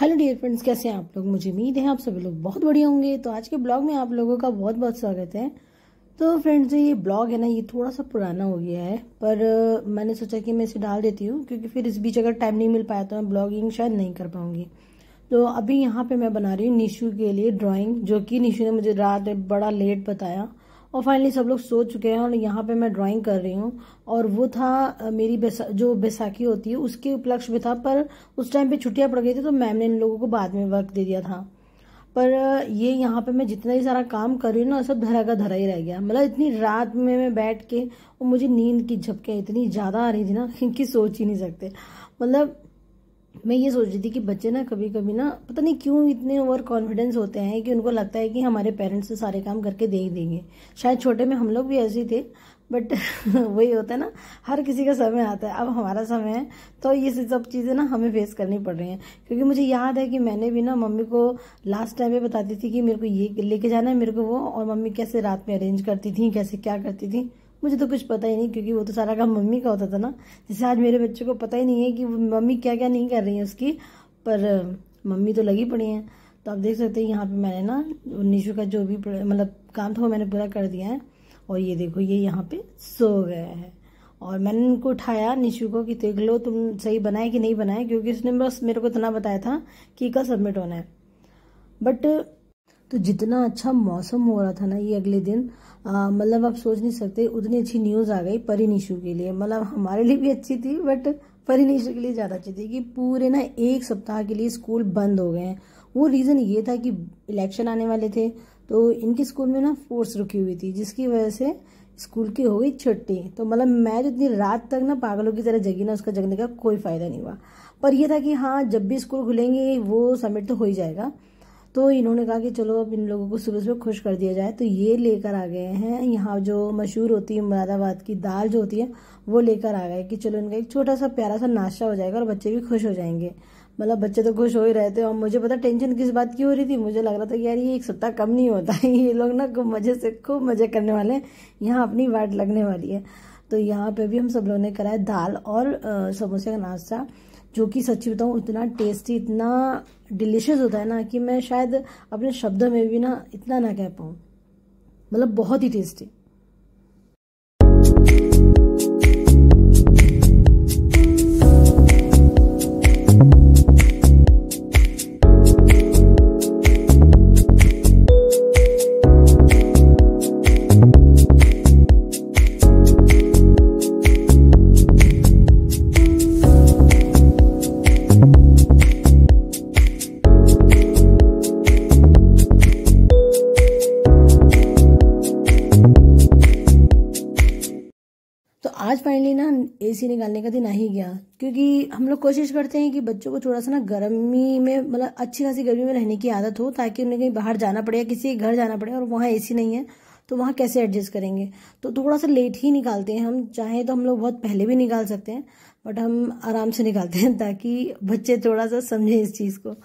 hello dear friends कैसे हैं आप लोग मुझे उम्मीद है आप सभी लोग बहुत बढ़िया होंगे तो आज के ब्लॉग में आप लोगों का बहुत बहुत स्वागत है तो फ्रेंड्स ये ब्लॉग है ना ये थोड़ा सा पुराना हो गया है पर मैंने सोचा कि मैं इसे डाल देती हूँ क्योंकि फिर इस बीच अगर टाइम नहीं मिल पाया तो मैं ब्लॉगिंग शायद नहीं कर पाऊँगी तो अभी यहाँ पर मैं बना रही हूँ निशू के लिए ड्राॅइंग जो कि निशू ने मुझे रात बड़ा लेट बताया और फाइनली सब लोग सो चुके हैं और यहाँ पे मैं ड्राइंग कर रही हूँ और वो था मेरी बेसा, जो बैसाखी होती है उसके उपलक्ष्य में था पर उस टाइम पे छुट्टियाँ पड़ गई थी तो मैम ने इन लोगों को बाद में वर्क दे दिया था पर ये यहाँ पे मैं जितना ही सारा काम कर रही हूँ ना सब धरा का धरा ही रह गया मतलब इतनी रात में मैं बैठ के और मुझे नींद की झपके इतनी ज़्यादा आ रही थी ना कि सोच ही नहीं सकते मतलब मैं ये सोच रही थी कि बच्चे ना कभी कभी ना पता नहीं क्यों इतने ओवर कॉन्फिडेंस होते हैं कि उनको लगता है कि हमारे पेरेंट्स तो सारे काम करके दे ही देंगे शायद छोटे में हम लोग भी ऐसे थे बट वही होता है ना हर किसी का समय आता है अब हमारा समय है तो ये सब चीज़ें ना हमें फेस करनी पड़ रही हैं क्योंकि मुझे याद है कि मैंने भी ना मम्मी को लास्ट टाइम भी बताती थी कि मेरे को ये लेके जाना है मेरे को वो और मम्मी कैसे रात में अरेंज करती थी कैसे क्या करती थी मुझे तो कुछ पता ही नहीं क्योंकि वो तो सारा काम मम्मी का होता था ना जैसे आज मेरे बच्चे को पता ही नहीं है कि मम्मी क्या क्या नहीं कर रही है उसकी पर मम्मी तो लगी पड़ी हैं तो आप देख सकते हैं यहाँ पे मैंने ना निशु का जो भी मतलब काम था वो मैंने पूरा कर दिया है और ये देखो ये यहाँ पे सो गया है और मैंने उनको उठाया निशु को कि देख लो तुम सही बनाए कि नहीं बनाए क्योंकि उसने बस मेरे को इतना बताया था कि कल सबमिट होना है बट तो जितना अच्छा मौसम हो रहा था ना ये अगले दिन मतलब आप सोच नहीं सकते उतनी अच्छी न्यूज़ आ गई परिन इशू के लिए मतलब हमारे लिए भी अच्छी थी बट परिन इशू के लिए ज़्यादा अच्छी थी कि पूरे ना एक सप्ताह के लिए स्कूल बंद हो गए हैं वो रीज़न ये था कि इलेक्शन आने वाले थे तो इनके स्कूल में ना फोर्स रुकी हुई थी जिसकी वजह से स्कूल की हो गई छुट्टी तो मतलब मैं जितनी रात तक ना पागलों की तरह जगी ना उसका जगने का कोई फ़ायदा नहीं हुआ पर यह था कि हाँ जब भी स्कूल खुलेंगे वो सबमिट तो हो ही जाएगा तो इन्होंने कहा कि चलो अब इन लोगों को सुबह सुबह खुश कर दिया जाए तो ये लेकर आ गए हैं यहाँ जो मशहूर होती है मुरादाबाद की दाल जो होती है वो लेकर आ गए कि चलो इनका एक छोटा सा प्यारा सा नाश्ता हो जाएगा और बच्चे भी खुश हो जाएंगे मतलब बच्चे तो खुश हो ही रहे थे और मुझे पता टेंशन किस बात की हो रही थी मुझे लग रहा था कि यार ये एक सप्ताह कम नहीं होता है ये लोग ना खूब मज़े से खूब मज़े करने वाले हैं यहाँ अपनी वाट लगने वाली है तो यहाँ पे भी हम सब लोगों ने कराया दाल और समोसे का नाश्ता जो कि सच्ची बताऊँ इतना टेस्टी इतना डिलिशियस होता है ना कि मैं शायद अपने शब्दों में भी ना इतना ना कह पाऊँ मतलब बहुत ही टेस्टी आज फाइनली ना एसी निकालने का दिन आ ही गया क्योंकि हम लोग कोशिश करते हैं कि बच्चों को थोड़ा सा ना गर्मी में मतलब अच्छी खासी गर्मी में रहने की आदत हो ताकि उन्हें कहीं बाहर जाना पड़े या किसी घर जाना पड़े और वहाँ एसी नहीं है तो वहाँ कैसे एडजस्ट करेंगे तो थोड़ा सा लेट ही निकालते हैं हम चाहे तो हम लोग बहुत पहले भी निकाल सकते हैं बट हम आराम से निकालते हैं ताकि बच्चे थोड़ा सा समझें इस चीज़ को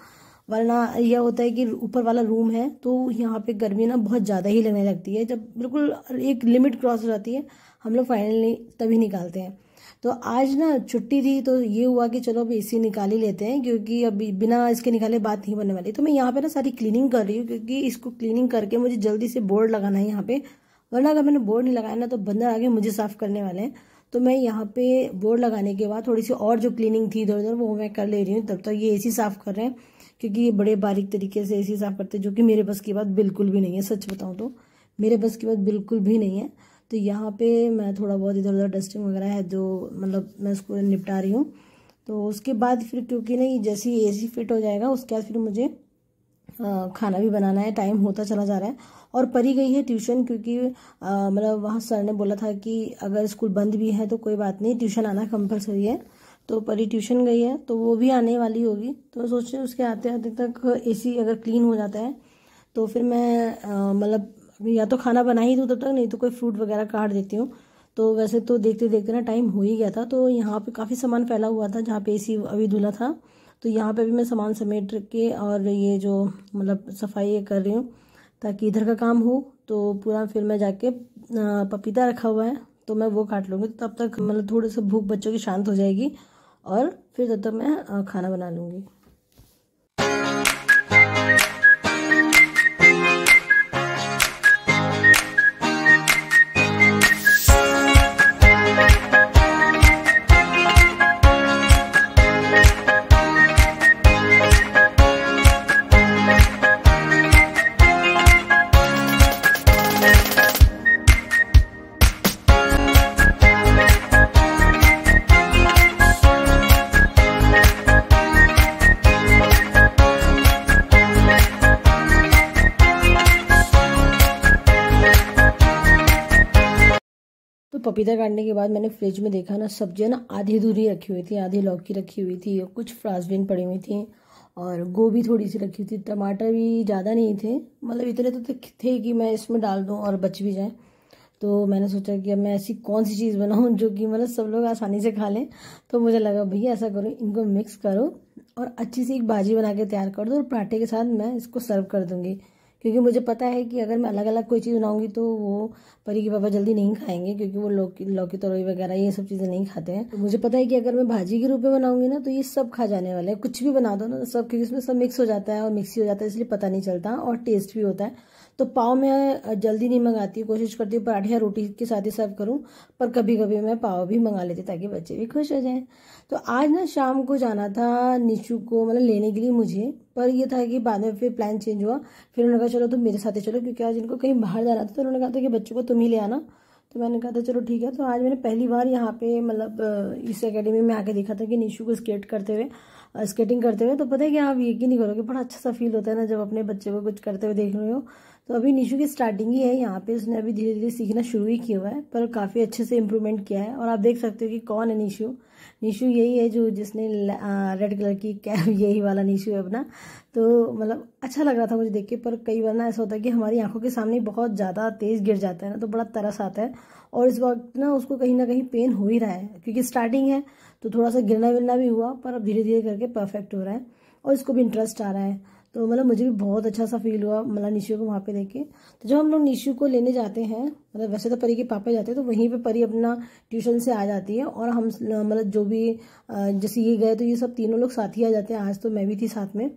वरना यह होता है कि ऊपर वाला रूम है तो यहाँ पे गर्मी ना बहुत ज़्यादा ही लगने लगती है जब बिल्कुल एक लिमिट क्रॉस हो जाती है हम लोग फाइनली तभी निकालते हैं तो आज ना छुट्टी थी तो ये हुआ कि चलो अब सी निकाल ही लेते हैं क्योंकि अभी बिना इसके निकाले बात नहीं बनने वाली तो मैं यहाँ पे ना सारी क्लीनिंग कर रही हूँ क्योंकि इसको क्लीनिंग करके मुझे जल्दी से बोर्ड लगाना है यहाँ पे वरना अगर मैंने बोर्ड नहीं लगाया ना तो बंदर आगे मुझे साफ़ करने वाले हैं तो मैं यहाँ पे बोर्ड लगाने के बाद थोड़ी सी और जो क्लीनिंग थी इधर उधर वो मैं कर ले रही हूँ तब तक तो ये ए साफ़ कर रहे हैं क्योंकि ये बड़े बारीक तरीके से ऐसी साफ करते जो कि मेरे बस की बात बिल्कुल भी नहीं है सच बताऊँ तो मेरे बस की बात बिल्कुल भी नहीं है तो यहाँ पे मैं थोड़ा बहुत इधर उधर डस्टिंग वगैरह है जो मतलब मैं उसको निपटा रही हूँ तो उसके बाद फिर क्योंकि नहीं जैसे ही सी फिट हो जाएगा उसके बाद फिर मुझे खाना भी बनाना है टाइम होता चला जा रहा है और परी गई है ट्यूशन क्योंकि मतलब वहाँ सर ने बोला था कि अगर स्कूल बंद भी है तो कोई बात नहीं ट्यूशन आना कंपलसरी है तो परी ट्यूशन गई है तो वो भी आने वाली होगी तो सोच रहे उसके आते आते तक एसी अगर क्लीन हो जाता है तो फिर मैं मतलब या तो खाना बना ही दूँ तब तक नहीं तो कोई फ्रूट वगैरह काट देती हूँ तो वैसे तो देखते देखते ना टाइम हो ही गया था तो यहाँ पे काफ़ी सामान फैला हुआ था जहाँ पे एसी अभी धुला था तो यहाँ पे भी मैं सामान समेट के और ये जो मतलब सफाई कर रही हूँ ताकि इधर का काम हो तो पूरा फिर मैं जाके पपीता रखा हुआ है तो मैं वो काट लूँगी तो तब तक मतलब थोड़े से भूख बच्चों की शांत हो जाएगी और फिर तब तक मैं खाना बना लूँगी पपीता काटने के बाद मैंने फ्रिज में देखा ना सब्जियाँ ना आधी अधूरी रखी हुई थी आधी लौकी रखी हुई थी और कुछ फ्रासबिन पड़ी हुई थी और गोभी थोड़ी सी रखी हुई थी टमाटर भी ज़्यादा नहीं थे मतलब इतने तो थे कि मैं इसमें डाल दूँ और बच भी जाए तो मैंने सोचा कि अब मैं ऐसी कौन सी चीज़ बनाऊँ जो कि मतलब सब लोग आसानी से खा लें तो मुझे लगा भैया ऐसा करो इनको मिक्स करो और अच्छी सी एक भाजी बना के तैयार कर दो और पराठे के साथ मैं इसको सर्व कर दूँगी क्योंकि मुझे पता है कि अगर मैं अलग अलग कोई चीज़ बनाऊंगी तो वो परी के पापा जल्दी नहीं खाएंगे क्योंकि वो लौकी लौकी तरोई वगैरह ये सब चीज़ें नहीं खाते हैं तो मुझे पता है कि अगर मैं भाजी के रूप में बनाऊंगी ना तो ये सब खा जाने वाला है कुछ भी बना दो ना तो सब क्योंकि उसमें सब मिक्स हो जाता है और मिक्सी हो जाता है इसलिए पता नहीं चलता और टेस्ट भी होता है तो पाव मैं जल्दी नहीं मंगाती कोशिश करती हूँ पराठे या रोटी के साथ ही सर्व करूँ पर कभी कभी मैं पाव भी मंगा लेती ताकि बच्चे भी खुश हो जाएँ तो आज ना शाम को जाना था नीचू को मतलब लेने के लिए मुझे पर ये था कि बाद में फिर प्लान चेंज हुआ फिर उन्होंने कहा चलो तुम मेरे साथ ही चलो क्योंकि आज इनको कहीं बाहर जाना था तो उन्होंने कहा था कि बच्चों को तुम ही ले आना तो मैंने कहा था चलो ठीक है तो आज मैंने पहली बार यहाँ पे मतलब इस एकेडमी में आके देखा था कि निशु को स्केट करते हुए स्केटिंग करते हुए तो पता है कि आप की नहीं करोगे बड़ा अच्छा सा फील होता है ना जब अपने बच्चे को कुछ करते हुए देख रहे हो तो अभी निशु की स्टार्टिंग ही है यहाँ पे उसने अभी धीरे धीरे सीखना शुरू ही किया हुआ है पर काफ़ी अच्छे से इम्प्रूवमेंट किया है और आप देख सकते हो कि कौन है निशु निशू यही है जो जिसने रेड कलर की कैप यही वाला निशू है अपना तो मतलब अच्छा लग रहा था मुझे देख के पर कई बार ना ऐसा होता है कि हमारी आंखों के सामने बहुत ज़्यादा तेज़ गिर जाता है ना तो बड़ा तरस आता है और इस वक्त ना उसको कहीं ना कहीं पेन हो ही रहा है क्योंकि स्टार्टिंग है तो थोड़ा सा गिरना विरना भी हुआ पर अब धीरे धीरे करके परफेक्ट हो रहा है और इसको भी इंटरेस्ट आ रहा है तो मतलब मुझे भी बहुत अच्छा सा फील हुआ मतलब निशु को वहाँ पे देख के तो जब हम लोग निशु को लेने जाते हैं मतलब वैसे तो परी के पापा जाते हैं तो वहीं पे परी अपना ट्यूशन से आ जाती है और हम मतलब जो भी जैसे ये गए तो ये सब तीनों लोग साथ ही आ जाते हैं आज तो मैं भी थी साथ में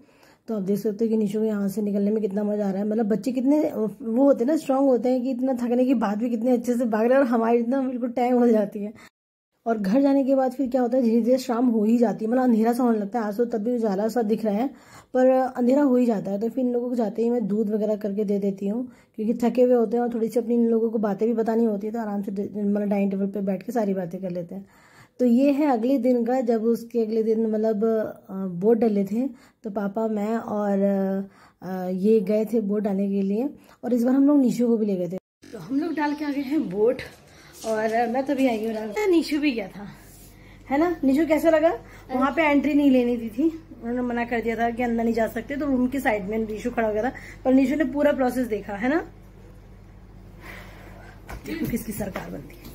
तो आप देख सकते हो कि निशु को यहाँ से निकलने में कितना मजा आ रहा है मतलब बच्चे कितने वो होते हैं ना स्ट्रांग होते हैं कि इतना थकने के बाद भी कितने अच्छे से भाग रहे हैं और हमारी इतना बिल्कुल टाइम हो जाती है और घर जाने के बाद फिर क्या होता है धीरे धीरे शाम हो ही जाती है मतलब अंधेरा सा होने लगता है आज तो तब भी उजाला सा दिख रहा है पर अंधेरा हो ही जाता है तो फिर इन लोगों को जाते ही मैं दूध वगैरह करके दे देती हूँ क्योंकि थके हुए होते हैं और थोड़ी सी अपनी इन लोगों को बातें भी बतानी होती है तो आराम से मतलब डाइनिंग टेबल पर बैठ के सारी बातें कर लेते हैं तो ये है अगले दिन का जब उसके अगले दिन मतलब बोट डले थे तो पापा मैं और ये गए थे बोट डालने के लिए और इस बार हम लोग नीचे को भी ले गए थे तो हम लोग डाल के आ गए हैं बोट और मैं तो भी आई हूँ निशू भी गया था है ना निशू कैसा लगा वहाँ पे एंट्री नहीं लेनी दी थी उन्होंने मना कर दिया था कि अंदर नहीं जा सकते तो रूम की साइड में निशू खड़ा हो गया था पर निशू ने पूरा प्रोसेस देखा है ना देखो किसकी सरकार बनती है